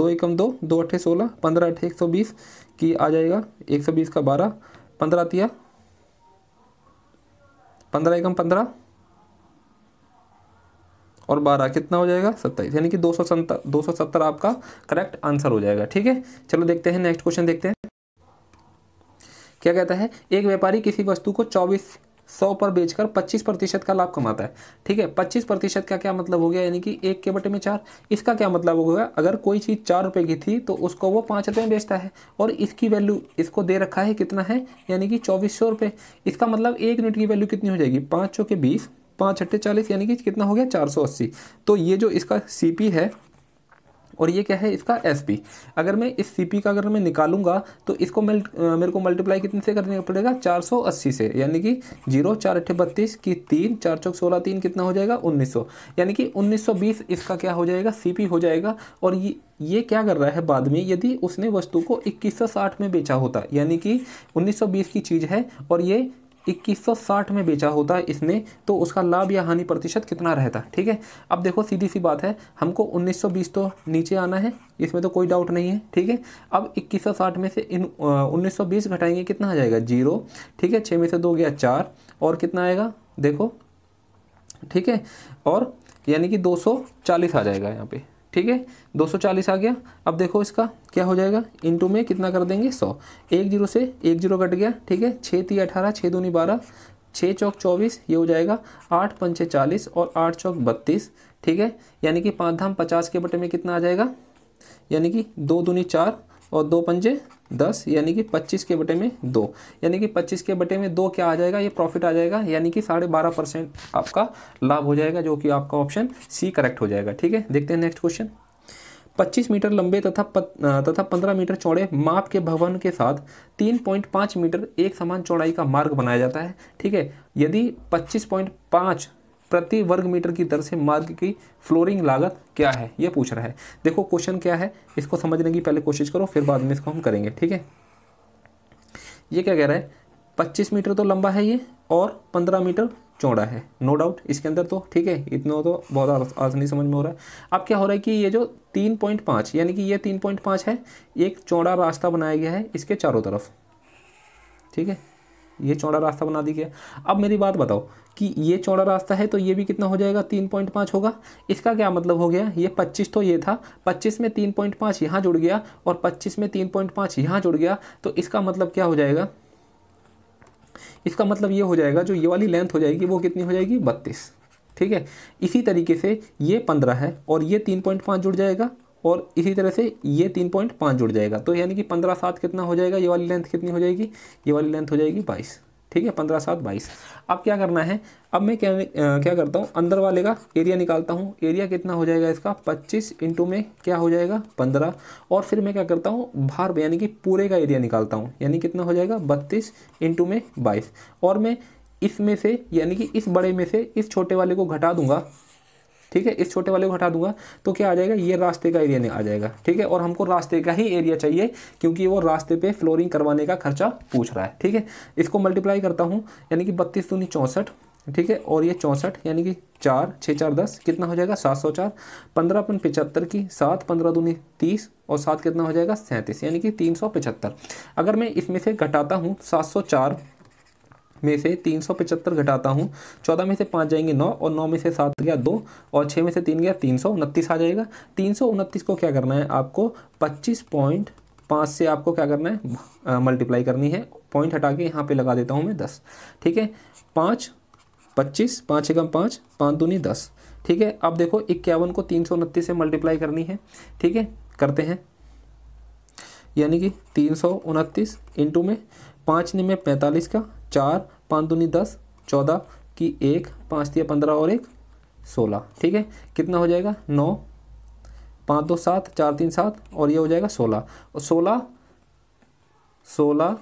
दो एकम दो दो अट्ठे सोलह पंद्रह अट्ठे एक सौ बीस की आ जाएगा एक सौ बीस का बारह पंद्रह तिया पंद्रह एकम पंद्रह और बारह कितना हो जाएगा सत्ताईस यानी कि दो सौ सत्तर दो सौ सत्तर आपका करेक्ट आंसर हो जाएगा ठीक है चलो देखते हैं नेक्स्ट क्वेश्चन देखते हैं क्या कहता है एक व्यापारी किसी वस्तु को चौबीस सौ पर बेचकर पच्चीस प्रतिशत का लाभ कमाता है ठीक है पच्चीस प्रतिशत का क्या मतलब हो गया यानी कि एक के बटे में चार इसका क्या मतलब हो गया अगर कोई चीज़ चार रुपये की थी तो उसको वो पाँच रुपये में बेचता है और इसकी वैल्यू इसको दे रखा है कितना है यानी कि चौबीस सौ रुपये इसका मतलब एक यूनिट की वैल्यू कितनी हो जाएगी पाँच सौ के बीस पाँच अट्ठे चालीस यानी कि कितना हो गया चार सौ अस्सी तो ये जो इसका सी है और ये क्या है इसका एस पी अगर मैं इस सी पी का अगर मैं निकालूंगा तो इसको मिल मेरे को मल्टीप्लाई कितने से करने पड़ेगा चार सौ अस्सी से यानी कि जीरो चार अट्ठे बत्तीस की तीन चार चौक सोलह तीन कितना हो जाएगा उन्नीस सौ यानी कि उन्नीस सौ बीस इसका क्या हो जाएगा सी पी हो जाएगा और ये ये क्या कर रहा है बाद में यदि उसने वस्तु को इक्कीस सौ साठ में बेचा होता यानी कि उन्नीस सौ बीस की चीज़ है और ये 2160 में बेचा होता है इसने तो उसका लाभ या हानि प्रतिशत कितना रहता ठीक है अब देखो सीधी सी बात है हमको 1920 तो नीचे आना है इसमें तो कोई डाउट नहीं है ठीक है अब 2160 में से इन उन्नीस सौ घटाएंगे कितना आ जाएगा जीरो ठीक है छः में से दो गया चार और कितना आएगा देखो ठीक है और यानी कि 240 आ जाएगा यहाँ पे ठीक है 240 आ गया अब देखो इसका क्या हो जाएगा इनटू में कितना कर देंगे 100 एक जीरो से एक जीरो कट गया ठीक है छः ती अठारह छः दूनी बारह छः चौक चौबीस ये हो जाएगा आठ पंचे चालीस और आठ चौक बत्तीस ठीक है यानी कि पाँच धाम पचास के बटे में कितना आ जाएगा यानी कि दो दूनी चार और दो पंजे दस यानी कि पच्चीस के बटे में दो यानी कि पच्चीस के बटे में दो क्या आ जाएगा ये प्रॉफिट आ जाएगा यानी कि साढ़े बारह परसेंट आपका लाभ हो जाएगा जो कि आपका ऑप्शन सी करेक्ट हो जाएगा ठीक है देखते हैं नेक्स्ट क्वेश्चन पच्चीस मीटर लंबे तथा तथा पंद्रह मीटर चौड़े माप के भवन के साथ तीन पॉइंट पाँच मीटर एक समान चौड़ाई का मार्ग बनाया जाता है ठीक है यदि पच्चीस पॉइंट पाँच प्रति वर्ग मीटर की दर से मार्ग की फ्लोरिंग लागत क्या है ये पूछ रहा है देखो क्वेश्चन क्या है इसको समझने की पहले कोशिश करो फिर बाद में इसको हम करेंगे ठीक है ये क्या कह रहा है पच्चीस मीटर तो लंबा है ये और पंद्रह मीटर चौड़ा है नो डाउट इसके अंदर तो ठीक है इतना तो बहुत आसानी समझ में हो रहा है अब क्या हो रहा है कि ये जो तीन पॉइंट पाँच यानी कि ये तीन पॉइंट पाँच है एक चौड़ा रास्ता बनाया गया है इसके चारों तरफ ठीक है ये चौड़ा रास्ता बना दी गया अब मेरी बात बताओ कि ये चौड़ा रास्ता है तो ये भी कितना हो जाएगा तीन पॉइंट पाँच होगा इसका क्या मतलब हो गया ये पच्चीस तो ये था पच्चीस में तीन पॉइंट पाँच यहाँ जुड़ गया और पच्चीस में तीन पॉइंट पाँच यहाँ जुड़ गया तो इसका मतलब क्या हो जाएगा इसका मतलब ये हो जाएगा जो ये वाली लेंथ हो जाएगी वो कितनी हो जाएगी बत्तीस ठीक है इसी तरीके से ये पंद्रह है और ये तीन पॉइंट पाँच जुड़ जाएगा और इसी तरह से ये तीन पॉइंट पाँच जुड़ जाएगा तो यानी कि पंद्रह सात कितना हो जाएगा ये वाली लेंथ कितनी हो जाएगी ये वाली लेंथ हो जाएगी बाईस ठीक है पंद्रह सात बाईस अब क्या करना है अब मैं क्या क्या करता हूँ अंदर वाले का एरिया निकालता हूँ एरिया कितना हो जाएगा इसका पच्चीस इंटू में क्या हो जाएगा पंद्रह और फिर मैं क्या करता हूँ बाहर यानी कि पूरे का एरिया निकालता हूँ यानी कितना हो जाएगा बत्तीस इंटू में बाईस और मैं इसमें से यानी कि इस बड़े में से इस छोटे वाले को घटा दूंगा ठीक है इस छोटे वाले को हटा दूंगा तो क्या आ जाएगा ये रास्ते का एरिया आ जाएगा ठीक है और हमको रास्ते का ही एरिया चाहिए क्योंकि वो रास्ते पे फ्लोरिंग करवाने का खर्चा पूछ रहा है ठीक है इसको मल्टीप्लाई करता हूँ यानी कि बत्तीस दूनी चौंसठ ठीक है और ये चौंसठ यानी कि चार छः चार दस कितना हो जाएगा सात सौ चार पंद्रह पन पचहत्तर की सात पंद्रह दूनी तीस और सात कितना हो जाएगा सैंतीस यानी कि तीन सौ पचहत्तर अगर मैं इसमें से घटाता हूँ सात सौ चार में से तीन सौ पचहत्तर घटाता हूँ चौदह में से पाँच जाएंगे नौ और नौ में से सात गया दो और छः में से तीन गया तीन सौ उनतीस आ जाएगा तीन सौ उनतीस को क्या करना है आपको पच्चीस पॉइंट पाँच से आपको क्या करना है मल्टीप्लाई करनी है पॉइंट हटा के यहाँ पे लगा देता हूँ मैं दस ठीक है पाँच पच्चीस पाँच एकम पाँच पाँच दूनी दस ठीक है अब देखो इक्यावन को तीन सौ उनतीस से मल्टीप्लाई करनी है ठीक है करते हैं यानी कि तीन सौ उनतीस इंटू में पाँच ने में पैंतालीस का चार पाँच दूनी दस चौदह की एक पाँच दिया पंद्रह और एक सोलह ठीक है कितना हो जाएगा नौ पाँच दो सात चार तीन सात और ये हो जाएगा सोलह और सोलह सोलह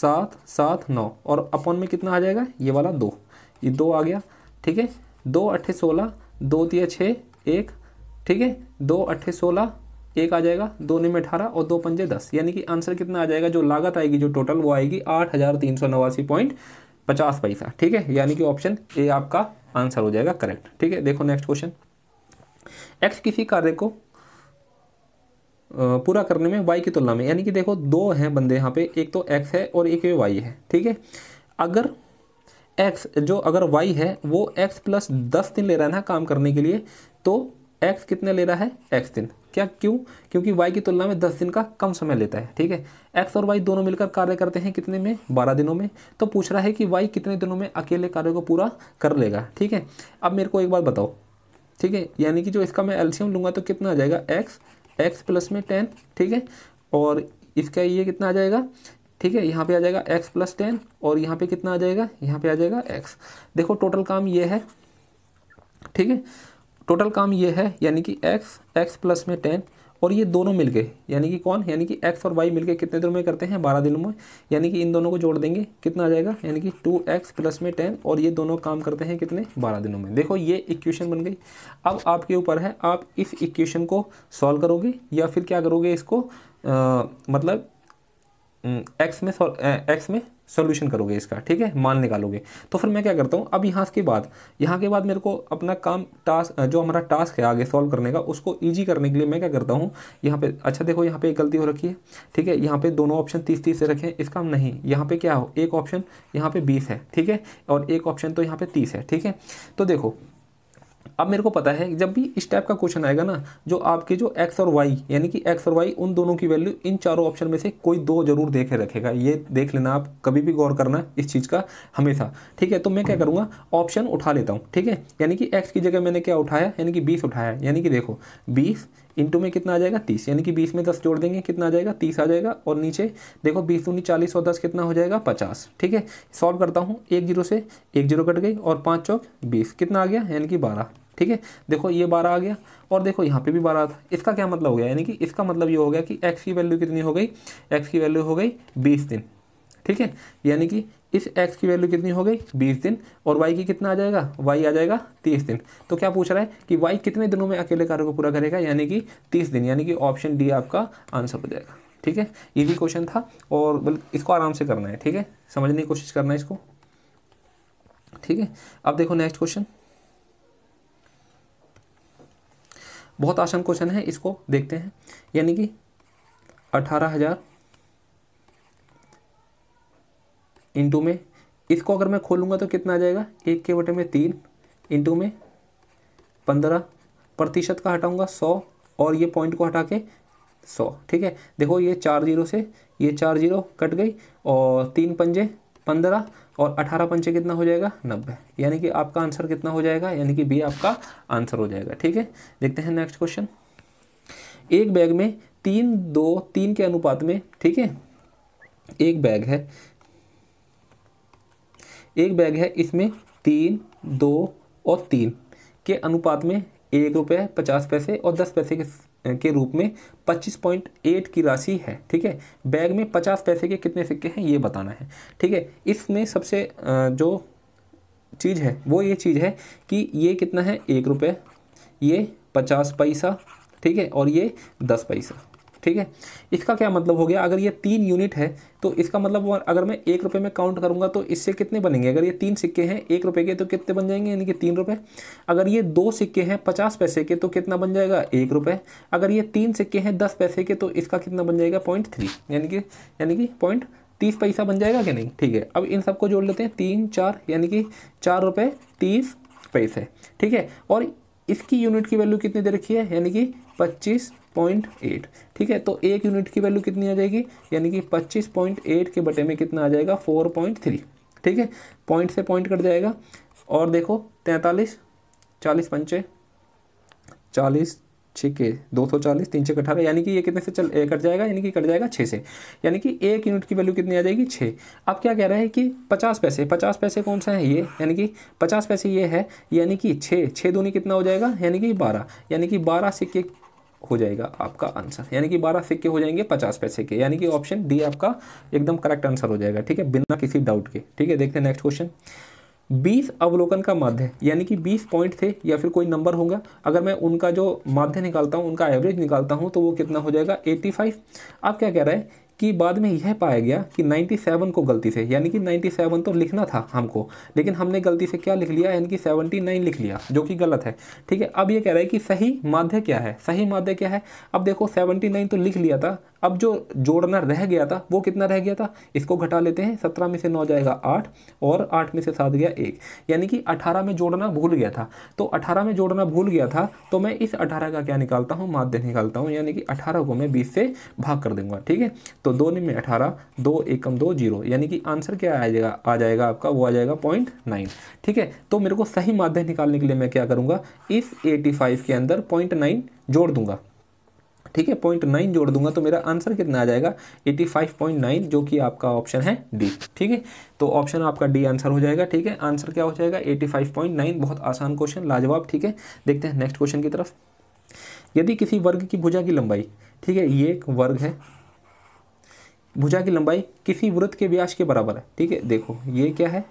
सात सात नौ और अपन में कितना आ जाएगा ये वाला दो ये दो आ गया ठीक है दो अट्ठे सोलह दो तिया छः एक ठीक है दो अट्ठे सोलह एक आ जाएगा दो निम अठारह और दो पंजे दस यानी कि आंसर कितना आ जाएगा जो लागत आएगी जो टोटल वो आएगी आठ हज़ार तीन सौ नवासी पॉइंट पचास पैसा ठीक है यानी कि ऑप्शन ए आपका आंसर हो जाएगा करेक्ट ठीक है देखो नेक्स्ट क्वेश्चन एक्स किसी कार्य को पूरा करने में वाई की तुलना में यानी कि देखो दो हैं बंदे यहाँ पे एक तो एक्स है और एक वाई है ठीक है अगर x जो अगर y है वो x प्लस दस दिन ले रहा है ना काम करने के लिए तो x कितने ले रहा है x दिन क्या क्यों क्योंकि वाई की तुलना में दस दिन का कम समय लेता है ठीक है एक्स और वाई दोनों मिलकर कार्य करते हैं कितने में बारह दिनों में तो पूछ रहा है कि वाई कितने दिनों में अकेले कार्य को पूरा कर लेगा ठीक है अब मेरे को एक बात बताओ ठीक है यानी कि जो इसका मैं एल्शियम लूँगा तो कितना आ जाएगा एक्स एक्स प्लस में टेन ठीक है और इसका ये कितना आ जाएगा ठीक है यहाँ पे आ जाएगा x प्लस टेन और यहाँ पे कितना आ जाएगा यहाँ पे आ जाएगा x देखो टोटल काम ये है ठीक है टोटल काम ये है यानी कि एक्स एक्स प्लस में टेन और ये दोनों मिलके यानी कि कौन यानी कि एक्स और वाई मिलके कितने दिनों में करते हैं बारह दिनों में यानी कि इन दोनों को जोड़ देंगे कितना आ जाएगा यानी कि टू एक्स प्लस में टेन और ये दोनों काम करते हैं कितने बारह दिनों में देखो ये इक्वेशन बन गई अब आपके ऊपर है आप इस इक्वेशन को सॉल्व करोगे या फिर क्या करोगे इसको आ, मतलब एक्स में सॉल्व एक्स में सोल्यूशन करोगे इसका ठीक है मान निकालोगे तो फिर मैं क्या करता हूँ अब यहाँ के बाद यहाँ के बाद मेरे को अपना काम टास्क जो हमारा टास्क है आगे सॉल्व करने का उसको ईजी करने के लिए मैं क्या करता हूँ यहाँ पे अच्छा देखो यहाँ पे एक गलती हो रखी है ठीक है यहाँ पे दोनों ऑप्शन तीस तीस से रखें इसका हम नहीं यहाँ पे क्या हो एक ऑप्शन यहाँ पे बीस है ठीक है और एक ऑप्शन तो यहाँ पे तीस है ठीक है तो देखो अब मेरे को पता है जब भी इस टाइप का क्वेश्चन आएगा ना जो आपके जो एक्स और वाई यानी कि एक्स और वाई उन दोनों की वैल्यू इन चारों ऑप्शन में से कोई दो जरूर देखे रखेगा ये देख लेना आप कभी भी गौर करना इस चीज़ का हमेशा ठीक है तो मैं क्या हम्म। करूँगा ऑप्शन उठा लेता हूँ ठीक है यानी कि एक्स की जगह मैंने क्या उठाया यानी कि बीस उठाया यानी कि देखो बीस इंटू में कितना आ जाएगा तीस यानी कि बीस में दस जोड़ देंगे कितना आ जाएगा तीस आ जाएगा और नीचे देखो बीस दूनी चालीस और दस कितना हो जाएगा पचास ठीक है सॉल्व करता हूँ एक जीरो से एक जीरो कट गई और पाँच चौक बीस कितना आ गया यानी कि बारह ठीक है देखो ये बारह आ गया और देखो यहाँ पे भी बारह था इसका क्या मतलब हो गया यानी कि इसका मतलब ये हो गया कि एक्स की वैल्यू कितनी हो गई एक्स की वैल्यू हो गई बीस दिन ठीक है यानी कि इस एक्स की वैल्यू कितनी हो गई बीस दिन और वाई की कितना आ जाएगा वाई आ जाएगा तीस दिन तो क्या पूछ रहा है कि वाई कितने दिनों में अकेले कार्य को पूरा करेगा यानी कि तीस दिन यानी कि ऑप्शन डी आपका आंसर हो जाएगा ठीक है इजी क्वेश्चन था और बल्कि इसको आराम से करना है ठीक है समझने की कोशिश करना है इसको ठीक है अब देखो नेक्स्ट क्वेश्चन बहुत आसान क्वेश्चन है इसको देखते हैं यानी कि अठारह हज़ार इंटू में इसको अगर मैं खोलूँगा तो कितना आ जाएगा एक के बटे में तीन इंटू में पंद्रह प्रतिशत का हटाऊँगा सौ और ये पॉइंट को हटा के सौ ठीक है देखो ये चार जीरो से ये चार जीरो कट गई और तीन पंजे पंद्रह और अठारह पंचे कितना हो जाएगा नब्बे यानी कि आपका आंसर कितना हो जाएगा यानी कि बी आपका आंसर हो जाएगा ठीक है देखते हैं नेक्स्ट क्वेश्चन एक बैग में तीन दो तीन के अनुपात में ठीक है एक बैग है एक बैग है इसमें तीन दो और तीन के अनुपात में एक रुपये पचास पैसे और दस पैसे के के रूप में पच्चीस पॉइंट एट की राशि है ठीक है बैग में पचास पैसे के कितने सिक्के हैं ये बताना है ठीक है इसमें सबसे जो चीज़ है वो ये चीज़ है कि ये कितना है एक रुपये ये पचास पैसा ठीक है और ये दस पैसा ठीक है इसका क्या मतलब हो गया अगर ये तीन यूनिट है तो इसका मतलब अगर मैं एक रुपये में काउंट करूंगा तो इससे कितने बनेंगे अगर ये तीन सिक्के हैं एक रुपये के तो कितने बन जाएंगे यानी कि तीन रुपये अगर ये दो सिक्के हैं पचास पैसे के तो कितना बन जाएगा एक रुपये अगर ये तीन सिक्के हैं दस पैसे के तो इसका कितना बन जाएगा पॉइंट थ्री यानी कि यानी कि पॉइंट तीस पैसा बन जाएगा कि नहीं ठीक है अब इन सबको जोड़ लेते हैं तीन चार यानी कि चार रुपये तीस पैसे ठीक है और इसकी यूनिट की वैल्यू कितनी दे रखी है यानी कि पच्चीस पॉइंट एट ठीक है तो एक यूनिट की वैल्यू कितनी आ जाएगी यानी कि पच्चीस पॉइंट एट के बटे में कितना आ जाएगा फोर पॉइंट थ्री ठीक है पॉइंट से पॉइंट कट जाएगा और देखो तैंतालीस चालीस पंचे चालीस छः दो सौ चालीस तीन छः अठारह यानी कि ये कितने से चल कट जाएगा यानी कि कट जाएगा छः से यानी कि एक यूनिट की वैल्यू कितनी आ जाएगी छः अब क्या कह रहा है कि पचास पैसे पचास पैसे कौन सा है ये यानी कि पचास पैसे ये है यानी कि छः छः दूनी कितना हो जाएगा यानी कि बारह यानी कि बारह सिक्के हो जाएगा आपका आंसर यानी कि बारह सिक्के हो जाएंगे पचास पैसे के यानी कि ऑप्शन डी आपका एकदम करेक्ट आंसर हो जाएगा ठीक है बिना किसी डाउट के ठीक है देखते हैं नेक्स्ट क्वेश्चन बीस अवलोकन का माध्य यानी कि बीस पॉइंट थे या फिर कोई नंबर होगा अगर मैं उनका जो माध्य निकालता हूँ उनका एवरेज निकालता हूँ तो वो कितना हो जाएगा एट्टी फाइव आप क्या कह रहे हैं कि बाद में यह पाया गया कि 97 को गलती से यानी कि 97 तो लिखना था हमको लेकिन हमने गलती से क्या लिख लिया यानी कि 79 लिख लिया जो कि गलत है ठीक है अब ये कह रहा है कि सही माध्य क्या है सही माध्य क्या है अब देखो 79 तो लिख लिया था अब जो जोड़ना रह गया था वो कितना रह गया था इसको घटा लेते हैं सत्रह में से नौ जाएगा आठ और आठ में से सात गया एक यानी कि अठारह में जोड़ना भूल गया था तो अठारह में जोड़ना भूल गया था तो मैं इस अठारह का क्या निकालता हूँ माध्य निकालता हूँ यानी कि अठारह को मैं बीस से भाग कर दूंगा ठीक है तो दो निम्न अठारह दो एकम दो जीरो यानी कि आंसर क्या आ जाएगा आ जाएगा आपका वो आ जाएगा पॉइंट नाइन ठीक है तो मेरे को सही माध्य निकालने के लिए मैं क्या करूँगा इस एटी फाइव के अंदर पॉइंट नाइन जोड़ दूंगा ठीक है पॉइंट नाइन जोड़ दूंगा तो मेरा आंसर कितना आ जाएगा एटी फाइव पॉइंट नाइन जो कि आपका ऑप्शन है डी ठीक है तो ऑप्शन आपका डी आंसर हो जाएगा ठीक है आंसर क्या हो जाएगा एटी फाइव पॉइंट नाइन बहुत आसान क्वेश्चन लाजवाब ठीक है देखते हैं नेक्स्ट क्वेश्चन की तरफ यदि किसी वर्ग की भुजा की लंबाई ठीक है ये एक वर्ग है भुजा की लंबाई किसी वृत्त के व्यास के बराबर है ठीक है देखो ये क्या है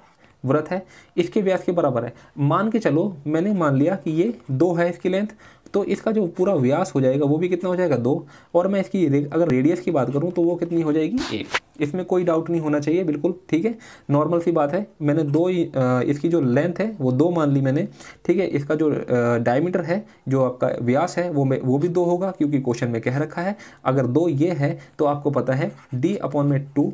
व्रत है इसके व्यास के बराबर है मान के चलो मैंने मान लिया कि ये दो है इसकी लेंथ तो इसका जो पूरा व्यास हो जाएगा वो भी कितना हो जाएगा दो और मैं इसकी अगर रेडियस की बात करूँ तो वो कितनी हो जाएगी एक इसमें कोई डाउट नहीं होना चाहिए बिल्कुल ठीक है नॉर्मल सी बात है मैंने दो इसकी जो लेंथ है वो दो मान ली मैंने ठीक है इसका जो डायमीटर है जो आपका व्यास है वो वो भी दो होगा क्योंकि क्वेश्चन में कह रखा है अगर दो ये है तो आपको पता है डी अपॉन में टू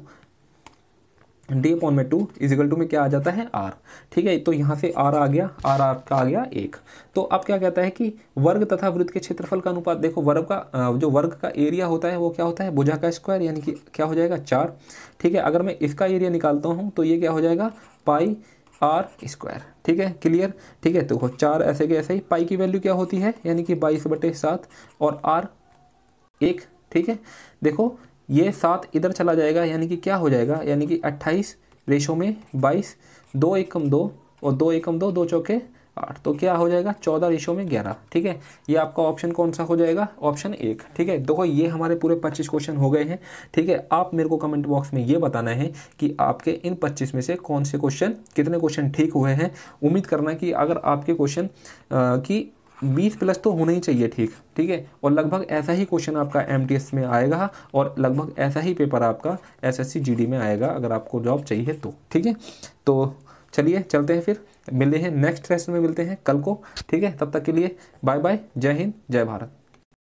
डी अपॉन में टू इजिकल टू में क्या आ जाता है आर ठीक है तो यहाँ से आर आ गया आर आर का आ गया एक तो अब क्या कहता है कि वर्ग तथा वृत्त के क्षेत्रफल का अनुपात देखो वर्ग का जो वर्ग का एरिया होता है वो क्या होता है भुजा का स्क्वायर यानी कि क्या हो जाएगा चार ठीक है अगर मैं इसका एरिया निकालता हूँ तो ये क्या हो जाएगा पाई आर स्क्वायर ठीक है क्लियर ठीक है तो चार ऐसे के ऐसे ही पाई की वैल्यू क्या होती है यानी कि बाईस बटे सात और आर एक ठीक है देखो ये सात इधर चला जाएगा यानी कि क्या हो जाएगा यानी कि अट्ठाईस रेशो में बाईस दो एकम दो और दो एकम दो दो चौके आठ तो क्या हो जाएगा चौदह रेशो में ग्यारह ठीक है ये आपका ऑप्शन कौन सा हो जाएगा ऑप्शन एक ठीक है देखो ये हमारे पूरे पच्चीस क्वेश्चन हो गए हैं ठीक है आप मेरे को कमेंट बॉक्स में ये बताना है कि आपके इन पच्चीस में से कौन से क्वेश्चन कितने क्वेश्चन ठीक हुए हैं उम्मीद करना कि अगर आपके क्वेश्चन की बीस प्लस तो होना ही चाहिए ठीक ठीक है और लगभग ऐसा ही क्वेश्चन आपका एम में आएगा और लगभग ऐसा ही पेपर आपका एस एस में आएगा अगर आपको जॉब चाहिए तो ठीक है तो चलिए चलते हैं फिर मिलते हैं नेक्स्ट लेसन में मिलते हैं कल को ठीक है तब तक के लिए बाय बाय जय हिंद जय भारत